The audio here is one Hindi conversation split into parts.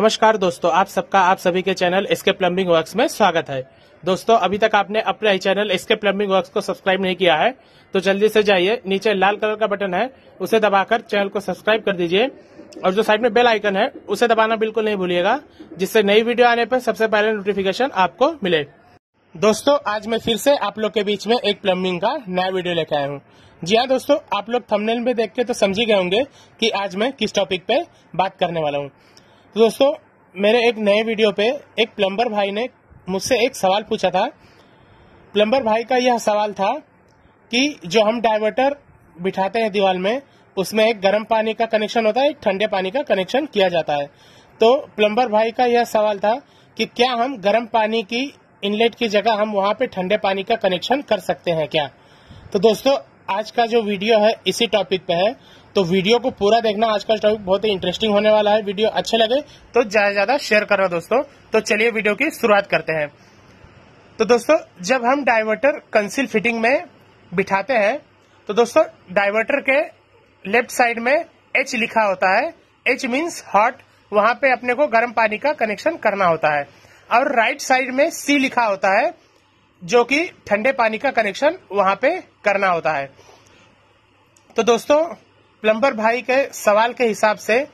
नमस्कार दोस्तों आप सबका आप सभी के चैनल इसके प्लम्बिंग वर्क्स में स्वागत है दोस्तों अभी तक आपने अपने ही चैनल इसके प्लम्बिंग वर्क्स को सब्सक्राइब नहीं किया है तो जल्दी से जाइए नीचे लाल कलर का बटन है उसे दबाकर चैनल को सब्सक्राइब कर दीजिए और जो साइड में बेल आइकन है उसे दबाना बिल्कुल नहीं भूलिएगा जिससे नई वीडियो आने पर सबसे पहले नोटिफिकेशन आपको मिले दोस्तों आज मैं फिर से आप लोग के बीच में एक प्लम्बिंग का नया वीडियो लेकर आया हूँ जी हाँ दोस्तों आप लोग थंबनेल में देख के तो समझ ही गए होंगे कि आज मैं किस टॉपिक पे बात करने वाला हूँ तो दोस्तों मेरे एक नए वीडियो पे एक प्लम्बर भाई ने मुझसे एक सवाल पूछा था प्लम्बर भाई का यह सवाल था कि जो हम डाइवर्टर बिठाते हैं दीवार में उसमें एक गर्म पानी का कनेक्शन होता है एक ठंडे पानी का कनेक्शन किया जाता है तो प्लम्बर भाई का यह सवाल था कि क्या हम गर्म पानी की इनलेट की जगह हम वहां पे ठंडे पानी का कनेक्शन कर सकते हैं क्या तो दोस्तों आज का जो वीडियो है इसी टॉपिक पे है तो वीडियो को पूरा देखना आज का टॉपिक बहुत ही इंटरेस्टिंग होने वाला है वीडियो अच्छे लगे तो ज्यादा ज्यादा शेयर करो दोस्तों तो चलिए वीडियो की शुरुआत करते हैं तो दोस्तों जब हम डाइवर्टर कंसिल फिटिंग में बिठाते हैं तो दोस्तों डाइवर्टर के लेफ्ट साइड में एच लिखा होता है एच मीन्स हॉट वहां पे अपने को गर्म पानी का कनेक्शन करना होता है और राइट साइड में सी लिखा होता है जो कि ठंडे पानी का कनेक्शन वहां पे करना होता है तो दोस्तों प्लम्बर भाई के सवाल के हिसाब से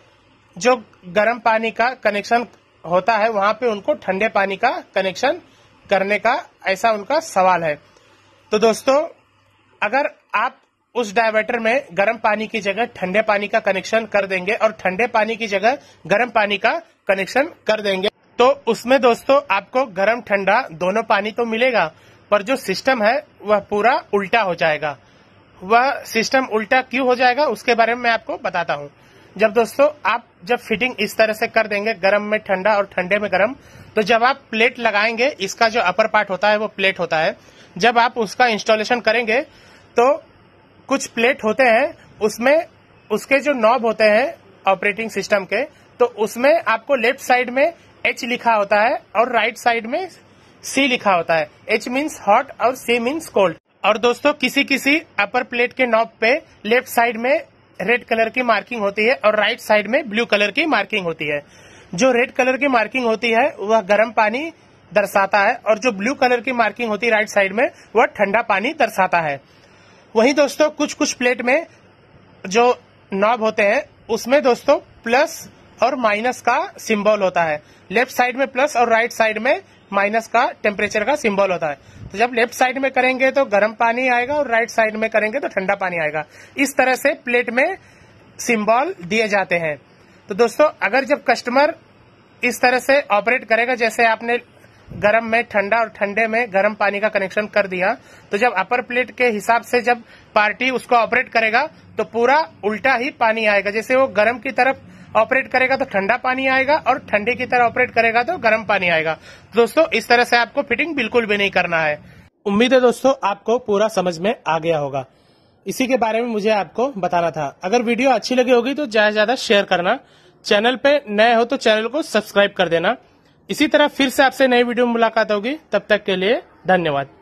जो गर्म पानी का कनेक्शन होता है वहां पे उनको ठंडे पानी का कनेक्शन करने का ऐसा उनका सवाल है तो दोस्तों अगर आप उस डायवर्टर में गर्म पानी की जगह ठंडे पानी का कनेक्शन कर देंगे और ठंडे पानी की जगह गर्म पानी का कनेक्शन कर देंगे तो उसमें दोस्तों आपको गर्म ठंडा दोनों पानी तो मिलेगा पर जो सिस्टम है वह पूरा उल्टा हो जाएगा वह सिस्टम उल्टा क्यों हो जाएगा उसके बारे में मैं आपको बताता हूँ जब दोस्तों आप जब फिटिंग इस तरह से कर देंगे गर्म में ठंडा और ठंडे में गर्म तो जब आप प्लेट लगाएंगे इसका जो अपर पार्ट होता है वो प्लेट होता है जब आप उसका इंस्टॉलेशन करेंगे तो कुछ प्लेट होते हैं उसमें उसके जो नॉब होते हैं ऑपरेटिंग सिस्टम के तो उसमें आपको लेफ्ट साइड में एच लिखा होता है और राइट साइड में सी लिखा होता है एच मीन्स हॉट और सी मीन्स कोल्ड और दोस्तों किसी किसी अपर प्लेट के नॉब पे लेफ्ट साइड में रेड कलर की मार्किंग होती है और राइट साइड में ब्लू कलर की मार्किंग होती है जो रेड कलर की मार्किंग होती है वह गर्म पानी दर्शाता है और जो ब्लू कलर की मार्किंग होती है राइट साइड में वह ठंडा पानी दर्शाता है वहीं दोस्तों कुछ कुछ प्लेट में जो नॉब होते हैं उसमें दोस्तों प्लस और माइनस का सिंबल होता है लेफ्ट साइड में प्लस और राइट साइड में माइनस का टेम्परेचर का सिंबल होता है तो जब लेफ्ट साइड में करेंगे तो गर्म पानी आएगा और राइट साइड में करेंगे तो ठंडा पानी आएगा इस तरह से प्लेट में सिंबल दिए जाते हैं तो दोस्तों अगर जब कस्टमर इस तरह से ऑपरेट करेगा जैसे आपने गर्म में ठंडा और ठंडे में गर्म पानी का कनेक्शन कर दिया तो जब अपर प्लेट के हिसाब से जब पार्टी उसको ऑपरेट करेगा तो पूरा उल्टा ही पानी आएगा जैसे वो गर्म की तरफ ऑपरेट करेगा तो ठंडा पानी आएगा और ठंडे की तरह ऑपरेट करेगा तो गर्म पानी आएगा दोस्तों इस तरह से आपको फिटिंग बिल्कुल भी नहीं करना है उम्मीद है दोस्तों आपको पूरा समझ में आ गया होगा इसी के बारे में मुझे आपको बताना था अगर वीडियो अच्छी लगी होगी तो ज्यादा से ज्यादा शेयर करना चैनल पे नए हो तो चैनल को सब्सक्राइब कर देना इसी तरह फिर से आपसे नई वीडियो में मुलाकात होगी तब तक के लिए धन्यवाद